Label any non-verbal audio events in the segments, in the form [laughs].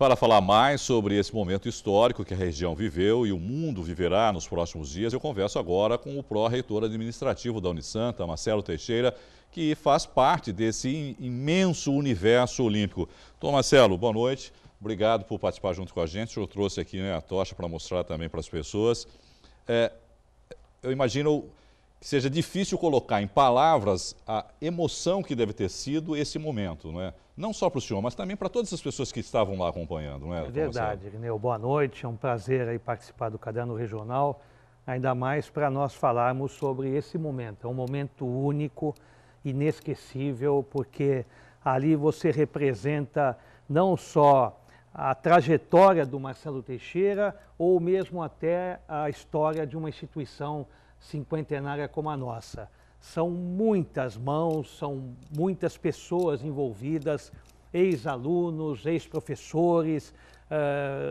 Para falar mais sobre esse momento histórico que a região viveu e o mundo viverá nos próximos dias, eu converso agora com o pró-reitor administrativo da Unisanta, Marcelo Teixeira, que faz parte desse imenso universo olímpico. Então, Marcelo, boa noite. Obrigado por participar junto com a gente. Eu trouxe aqui né, a tocha para mostrar também para as pessoas. É, eu imagino que seja difícil colocar em palavras a emoção que deve ter sido esse momento, não é? Não só para o senhor, mas também para todas as pessoas que estavam lá acompanhando, não é? É verdade, Irineu. Boa noite, é um prazer aí participar do Caderno Regional, ainda mais para nós falarmos sobre esse momento. É um momento único, inesquecível, porque ali você representa não só a trajetória do Marcelo Teixeira ou mesmo até a história de uma instituição cinquentenária como a nossa. São muitas mãos, são muitas pessoas envolvidas, ex-alunos, ex-professores,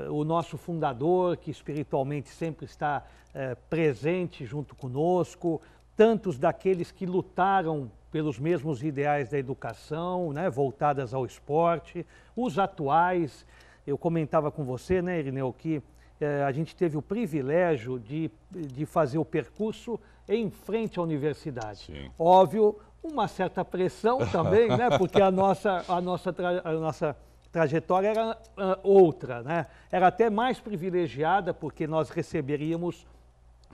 uh, o nosso fundador, que espiritualmente sempre está uh, presente junto conosco, tantos daqueles que lutaram pelos mesmos ideais da educação, né, voltadas ao esporte, os atuais. Eu comentava com você, né, Irineu, que eh, a gente teve o privilégio de, de fazer o percurso em frente à universidade. Sim. Óbvio, uma certa pressão [laughs] também, né? Porque a nossa, a nossa, a nossa trajetória era uh, outra, né? Era até mais privilegiada porque nós receberíamos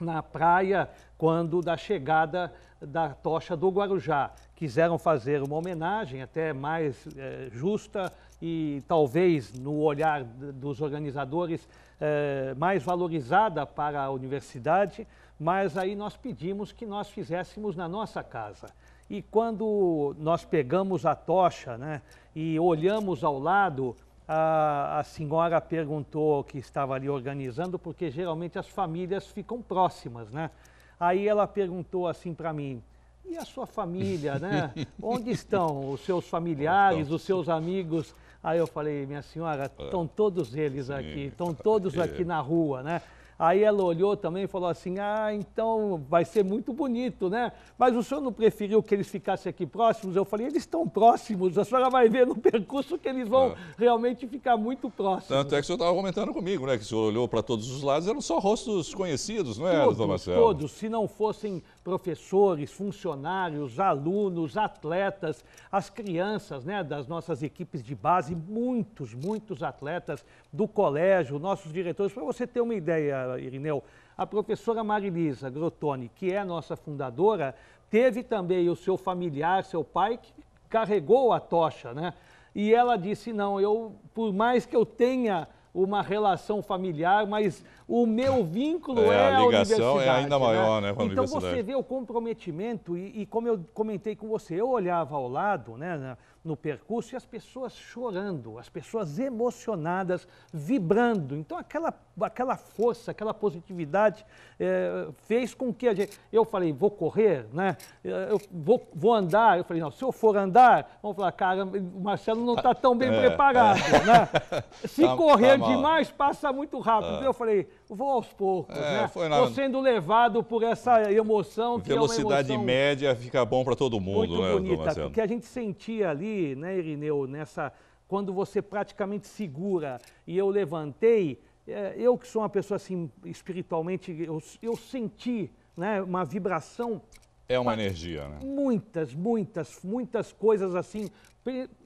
na praia quando da chegada da tocha do Guarujá. Quiseram fazer uma homenagem até mais é, justa e talvez no olhar dos organizadores é, mais valorizada para a universidade, mas aí nós pedimos que nós fizéssemos na nossa casa. E quando nós pegamos a tocha né, e olhamos ao lado, a, a senhora perguntou que estava ali organizando, porque geralmente as famílias ficam próximas, né? Aí ela perguntou assim para mim, e a sua família, né? [laughs] Onde estão os seus familiares, os seus amigos? Aí eu falei, minha senhora, estão ah, todos eles aqui, estão é. todos aqui na rua, né? Aí ela olhou também e falou assim: Ah, então vai ser muito bonito, né? Mas o senhor não preferiu que eles ficassem aqui próximos? Eu falei: Eles estão próximos, a senhora vai ver no [laughs] percurso que eles vão é. realmente ficar muito próximos. Tanto é que o senhor estava comentando comigo, né? Que o senhor olhou para todos os lados, eram só rostos conhecidos, não é, todos, doutor Marcelo? Todos, se não fossem professores, funcionários, alunos, atletas, as crianças, né? Das nossas equipes de base, muitos, muitos atletas do colégio, nossos diretores. Para você ter uma ideia, Irineu, a professora Marilisa Grotoni, que é a nossa fundadora, teve também o seu familiar, seu pai, que carregou a tocha, né? E ela disse, não, eu, por mais que eu tenha uma relação familiar, mas o meu vínculo é, é a, a é universidade. é ainda né? maior, né? né então você vê o comprometimento e, e, como eu comentei com você, eu olhava ao lado, né? no percurso e as pessoas chorando, as pessoas emocionadas, vibrando. Então aquela, aquela força, aquela positividade é, fez com que a gente. Eu falei, vou correr, né? Eh, eu vou, vou andar. Eu falei, não, se eu for andar, vamos falar, cara, o Marcelo não está tão bem ah, é, preparado, é. né? [laughs] Se tá, correr tá demais, passa muito rápido. Ah. Então eu falei, vou aos poucos, é, né? Foi na... sendo levado por essa emoção que é Velocidade é emoção média fica bom para todo mundo, muito né, bonita, que a gente sentia ali, né, Irineu, nessa quando você praticamente segura e eu levantei, é, eu que sou uma pessoa assim espiritualmente, eu, eu senti né, uma vibração é uma energia, né? Muitas, muitas, muitas coisas assim,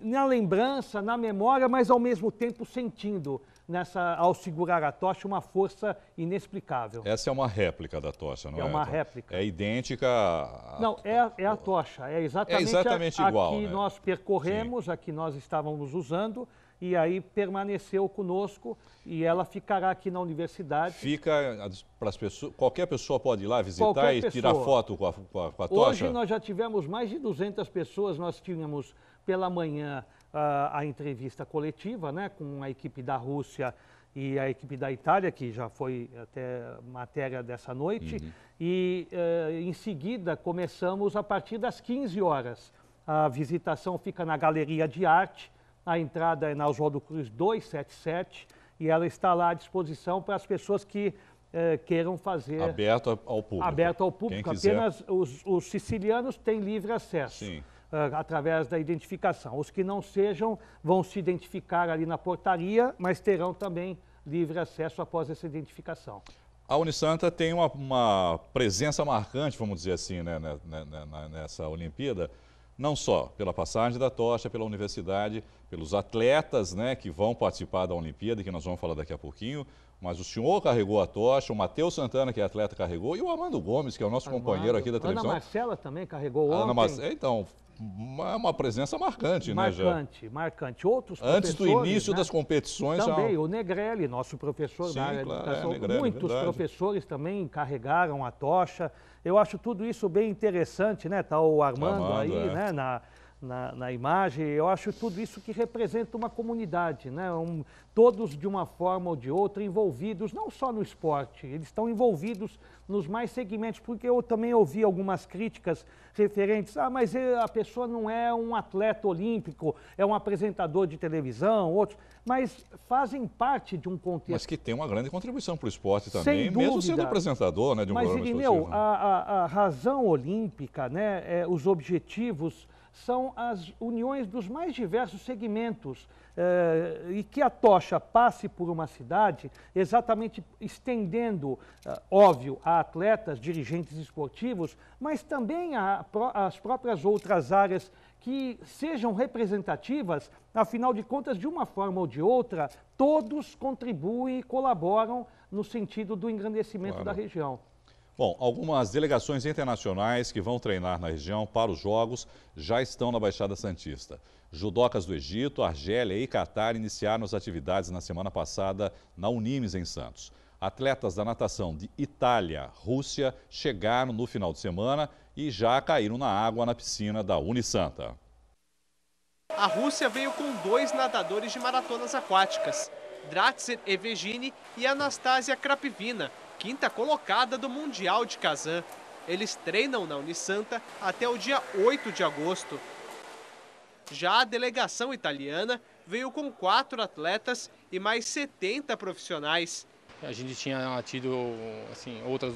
na lembrança, na memória, mas ao mesmo tempo sentindo nessa, ao segurar a tocha, uma força inexplicável. Essa é uma réplica da tocha, não é? É uma réplica. É idêntica. À... Não, é, é a tocha, é exatamente, é exatamente a, igual, que né? nós percorremos, Sim. a que nós estávamos usando e aí permaneceu conosco e ela ficará aqui na universidade. Fica para as pessoas, qualquer pessoa pode ir lá visitar qualquer e pessoa. tirar foto com a, com a, com a tocha? Hoje nós já tivemos mais de 200 pessoas, nós tínhamos pela manhã a, ah, a entrevista coletiva né, com a equipe da Rússia e a equipe da Itália, que já foi até matéria dessa noite. Uhum. E eh, em seguida começamos a partir das 15 horas. A visitação fica na Galeria de Arte, a entrada é na Oswaldo Cruz 277 e ela está lá à disposição para as pessoas que eh, queiram fazer. Aberto ao público. Aberto ao público. Quem Apenas os, os, sicilianos têm livre acesso. Sim. Uh, através da identificação. Os que não sejam vão se identificar ali na portaria, mas terão também livre acesso após essa identificação. A Unisanta tem uma, uma presença marcante, vamos dizer assim, né, né, né, né nessa Olimpíada não só pela passagem da tocha, pela universidade, pelos atletas né, que vão participar da Olimpíada, que nós vamos falar daqui a pouquinho, mas o senhor carregou a tocha, o Matheus Santana, que é atleta, carregou, e o Amando Gomes, que é o nosso Armando. companheiro aqui da televisão. Ana Marcela também carregou ontem. Ana Mar... Então, é uma presença marcante, marcante né, Marcante, marcante. Outros Antes do início né? das competições... Também, é ao... o Negrelli, nosso professor Sim, da área claro, de é, educação. É, Negrelli, Muitos verdade. professores também carregaram a tocha. Eu acho tudo isso bem interessante, né? Está o Armando, Armando aí, é. né? Na, na, na, imagem. Eu acho tudo isso que representa uma comunidade, né? Um, todos de uma forma ou de outra envolvidos, não só no esporte, eles estão envolvidos nos mais segmentos, porque eu também ouvi algumas críticas referentes, ah, mas a pessoa não é um atleta olímpico, é um apresentador de televisão, outros, mas fazem parte de um contexto. Mas que tem uma grande contribuição para o esporte também, Sem mesmo sendo apresentador né, de um mas, programa Irineu, Mas, né? a, a razão olímpica, né, é, os objetivos são as uniões dos mais diversos segmentos eh, e que a tocha passe por uma cidade, exatamente estendendo, eh, óbvio, a atletas, dirigentes esportivos, mas também as próprias outras áreas que sejam representativas, afinal de contas, de uma forma ou de outra, todos contribuem e colaboram no sentido do engrandecimento claro. da região. Bom, algumas delegações internacionais que vão treinar na região para os Jogos já estão na Baixada Santista. Judocas do Egito, Argélia e Catar iniciaram as atividades na semana passada na Unimes, em Santos. Atletas da natação de Itália, Rússia, chegaram no final de semana e já caíram na água na piscina da Unisanta. A Rússia veio com dois nadadores de maratonas aquáticas, Dratzer Evegini e Anastasia Krapivina, quinta colocada do Mundial de Kazan. Eles treinam na Unisanta até o dia 8 de agosto. Já a delegação italiana veio com quatro atletas e mais 70 profissionais. A gente tinha tido assim, outras,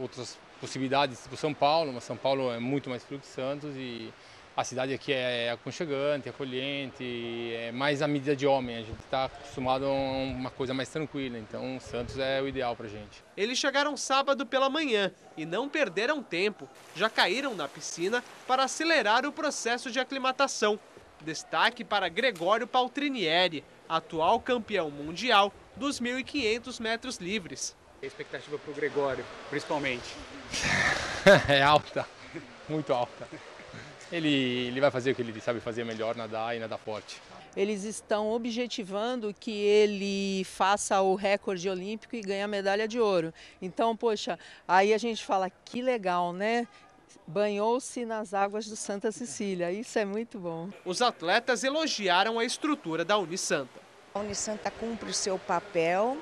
outras possibilidades para São Paulo, mas São Paulo é muito mais frio que Santos e a cidade aqui é aconchegante, é acolhente, é mais à medida de homem. A gente está acostumado a uma coisa mais tranquila, então Santos é o ideal para gente. Eles chegaram sábado pela manhã e não perderam tempo. Já caíram na piscina para acelerar o processo de aclimatação. Destaque para Gregório Paltrinieri, atual campeão mundial dos 1.500 metros livres. A expectativa para o Gregório, principalmente? [laughs] é alta, muito alta ele, ele vai fazer o que ele sabe fazer melhor, nadar e nadar forte. Eles estão objetivando que ele faça o recorde olímpico e ganhe a medalha de ouro. Então, poxa, aí a gente fala que legal, né? banhou-se nas águas do Santa Cecília. Isso é muito bom. Os atletas elogiaram a estrutura da Unisanta. A Unisanta cumpre o seu papel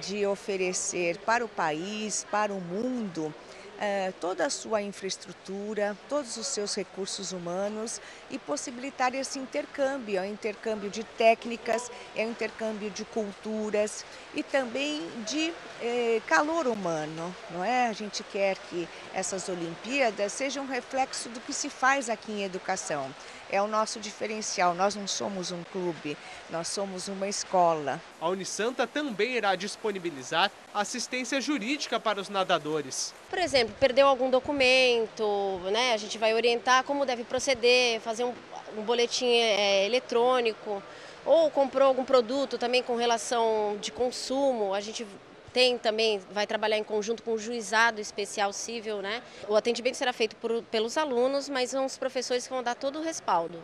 de oferecer para o país, para o mundo, é, toda a sua infraestrutura, todos os seus recursos humanos e possibilitar esse intercâmbio, é um intercâmbio de técnicas, é um intercâmbio de culturas e também de é, calor humano, não é? A gente quer que essas Olimpíadas sejam um reflexo do que se faz aqui em educação. É o nosso diferencial. Nós não somos um clube, nós somos uma escola. A Unisanta também irá disponibilizar assistência jurídica para os nadadores. Por exemplo, perdeu algum documento, né? a gente vai orientar como deve proceder, fazer um, um boletim é, eletrônico, ou comprou algum produto também com relação de consumo, a gente tem também, vai trabalhar em conjunto com o juizado especial civil, né? O atendimento será feito por, pelos alunos, mas são os professores que vão dar todo o respaldo.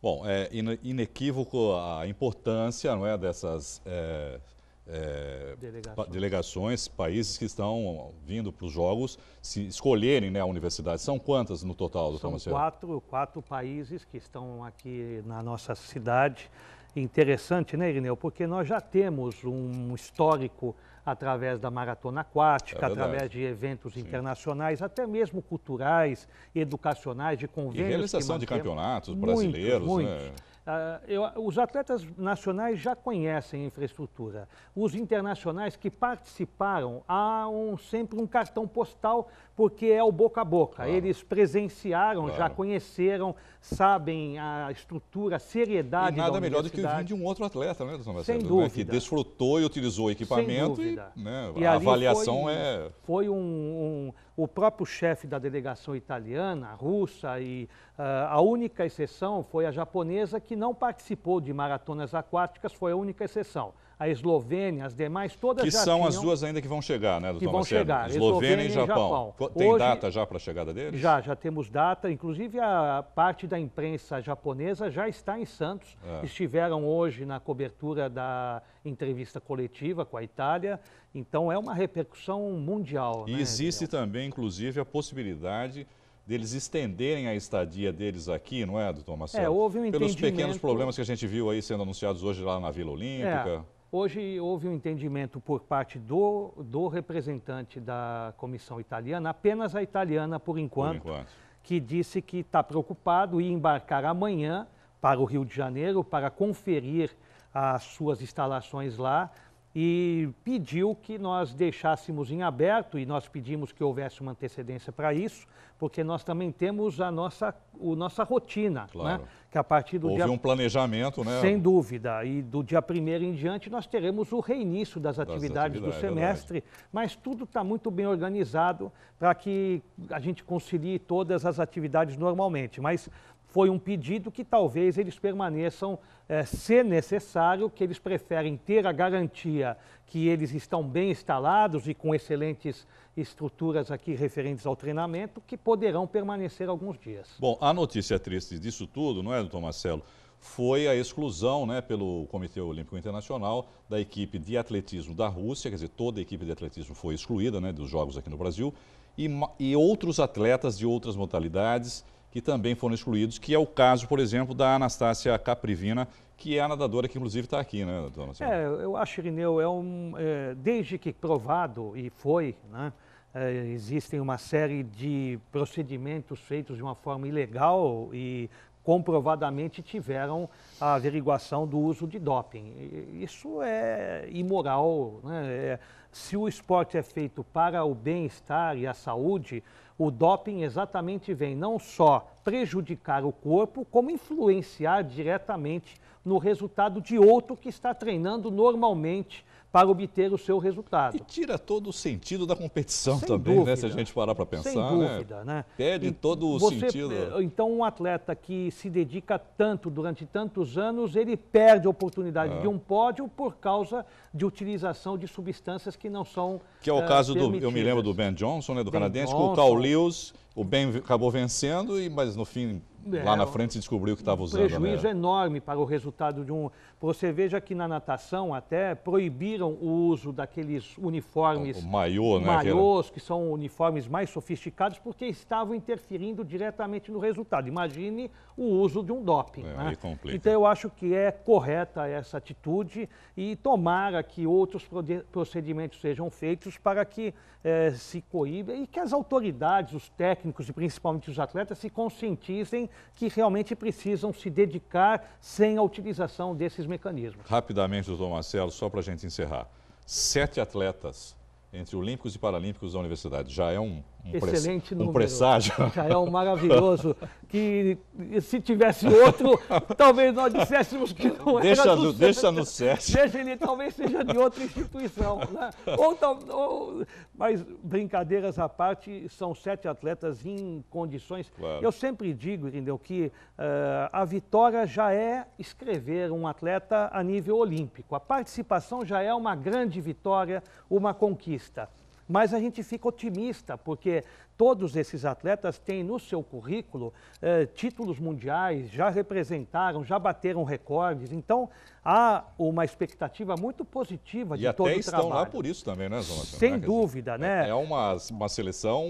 Bom, é inequívoco a importância não é, dessas é, é, delegações. delegações. países que estão vindo para os Jogos, se escolherem né, a universidade. São quantas no total, doutor São Marcelo? Quatro, quatro países que estão aqui na nossa cidade. Interessante, né, Irineu? Porque nós já temos um histórico através da maratona aquática, é através de eventos Sim. internacionais, até mesmo culturais, educacionais, de convênios. E realização de campeonatos brasileiros, muitos, né? Ah, eu, os atletas nacionais já conhecem a infraestrutura. Os internacionais que participaram há um, sempre um cartão postal, porque é o boca a boca. Claro. Eles presenciaram, claro. já conheceram, sabem a estrutura, a seriedade. E nada melhor do que vir de um outro atleta, né, Dr. Sem dúvida. Né, que desfrutou e utilizou o equipamento. E, né, e, a avaliação foi, é. Foi um, um o próprio chefe da delegação italiana, russa, e uh, a única exceção foi a japonesa, que não participou de maratonas aquáticas, foi a única exceção a Eslovênia, as demais, todas que já são tinham, as duas ainda que vão chegar, né, doutor Que vão Marcelo? chegar, Eslovênia, Eslovênia e Japão. Japão. Tem Hoje, data já para a chegada deles? Já, já temos data. Inclusive, a parte da imprensa japonesa já está em Santos. É. Estiveram hoje na cobertura da entrevista coletiva com a Itália. Então, é uma repercussão mundial. Né, e né, existe Daniel? também, inclusive, a possibilidade deles estenderem a estadia deles aqui, não é, doutor Marcelo? É, houve um Pelos pequenos problemas que a gente viu aí sendo anunciados hoje lá na Vila Olímpica. É. Hoje houve um entendimento por parte do, do representante da comissão italiana, apenas a italiana por enquanto, por enquanto. que disse que está preocupado e embarcar amanhã para o Rio de Janeiro para conferir as suas instalações lá e pediu que nós deixássemos em aberto, e nós pedimos que houvesse uma antecedência para isso, porque nós também temos a nossa, o, nossa rotina, né? claro. né? que a partir do Houve dia... um planejamento, né? Sem dúvida, e do dia 1 em diante nós teremos o reinício das, das atividades, atividades, é do semestre, verdade. mas tudo está muito bem organizado para que a gente concilie todas as atividades normalmente, mas foi um pedido que talvez eles permaneçam, eh, se necessário, que eles preferem ter a garantia que eles estão bem instalados e com excelentes estruturas aqui referentes ao treinamento, que poderão permanecer alguns dias. Bom, a notícia triste disso tudo, não é, doutor Marcelo? foi a exclusão né, pelo Comitê Olímpico Internacional da equipe de atletismo da Rússia, quer dizer, toda a equipe de atletismo foi excluída né, dos Jogos aqui no Brasil, e, e outros atletas de outras modalidades que também foram excluídos, que é o caso, por exemplo, da Anastácia Caprivina, que é a nadadora que inclusive está aqui, né, dona É, eu acho, Irineu, é um, é, desde que provado, e foi, né, é, existem uma série de procedimentos feitos de uma forma ilegal e comprovadamente tiveram a averiguação do uso de doping. Isso é imoral. Né? É, se o esporte é feito para o bem-estar e a saúde, o doping exatamente vem não só prejudicar o corpo, como influenciar diretamente no resultado de outro que está treinando normalmente para obter o seu resultado. E tira todo o sentido da competição Sem também, dúvida. né? Se a gente parar para pensar, Sem né? dúvida, né? né? Perde e todo o você, sentido. Então, um atleta que se dedica tanto durante tantos anos, ele perde a oportunidade é. de um pódio por causa de utilização de substâncias que não são Que é o uh, caso permitidas. do, eu me lembro do Ben Johnson, né, do ben canadense, Johnson. com o Carl Lewis, o bem acabou vencendo, e, mas no fim é, Lá na frente se descobriu que estava usando. Um prejuízo né? enorme para o resultado de um. Você veja que na natação até proibiram o uso daqueles uniformes. O maiô, né? Maiôs, que são uniformes mais sofisticados, porque estavam interferindo diretamente no resultado. Imagine o uso de um doping. É, né? Então eu acho que é correta essa atitude e tomara que outros procedimentos sejam feitos para que eh, se coíba e que as autoridades, os técnicos e principalmente os atletas se conscientizem que realmente precisam se dedicar sem a utilização desses mecanismos. Rapidamente, doutor Marcelo, só para a gente encerrar. Sete atletas entre olímpicos e paralímpicos da universidade. Já é um um excelente número. Um presságio. [laughs] Já é um maravilhoso. Que se tivesse outro, [laughs] talvez nós disséssemos que não deixa era do, Deixa no certo. Deixa ele, talvez seja de outra instituição. [laughs] Né? Ou, ou, mas brincadeiras à parte, são sete atletas em condições. Claro. Eu sempre digo, entendeu, que uh, a vitória já é escrever um atleta a nível olímpico. A participação já é uma grande vitória, uma conquista. Mas a gente fica otimista, porque Todos esses atletas têm no seu currículo eh, títulos mundiais, já representaram, já bateram recordes. Então, há uma expectativa muito positiva e de todo o trabalho. E até estão lá por isso também, né, Zona? Sem né? dúvida, dizer, né? É uma, uma seleção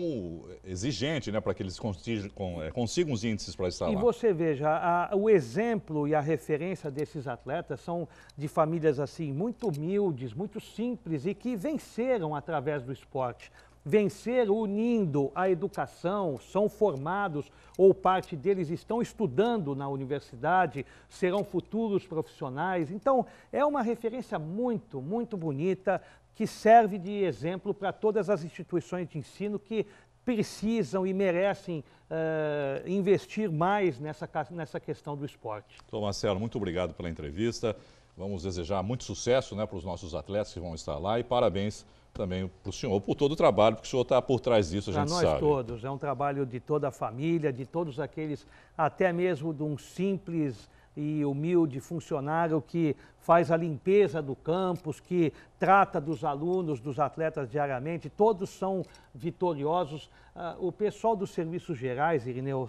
exigente, né, para que eles consigam, é, consigam os índices para estar e lá. E você veja, a, o exemplo e a referência desses atletas são de famílias, assim, muito humildes, muito simples e que venceram através do esporte vencer unindo a educação, são formados ou parte deles estão estudando na universidade, serão futuros profissionais. Então, é uma referência muito, muito bonita que serve de exemplo para todas as instituições de ensino que precisam e merecem uh, investir mais nessa, nessa questão do esporte. Então, Marcelo, muito obrigado pela entrevista. Vamos desejar muito sucesso né, para os nossos atletas que vão estar lá e parabéns também para o senhor por todo o trabalho, porque o senhor está por trás disso, a pra gente sabe. Para nós todos, é um trabalho de toda a família, de todos aqueles, até mesmo de um simples e humilde funcionário que faz a limpeza do campus, que trata dos alunos, dos atletas diariamente, todos são vitoriosos. Uh, o pessoal dos serviços gerais, Irineu,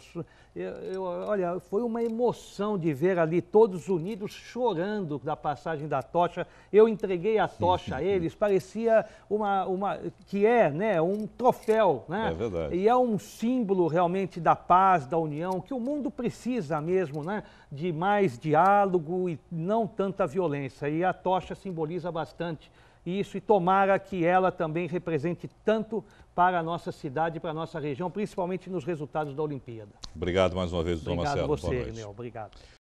eu, eu, olha, foi uma emoção de ver ali todos unidos chorando da passagem da tocha. Eu entreguei a tocha a eles, parecia uma, uma que é, né, um troféu, né? É verdade. E é um símbolo realmente da paz, da união, que o mundo precisa mesmo, né? De mais diálogo e não tanta violência violência. E a tocha simboliza bastante isso e tomara que ela também represente tanto para a nossa cidade, para a nossa região, principalmente nos resultados da Olimpíada. Obrigado mais uma vez, doutor Marcelo. Obrigado você, Boa Obrigado.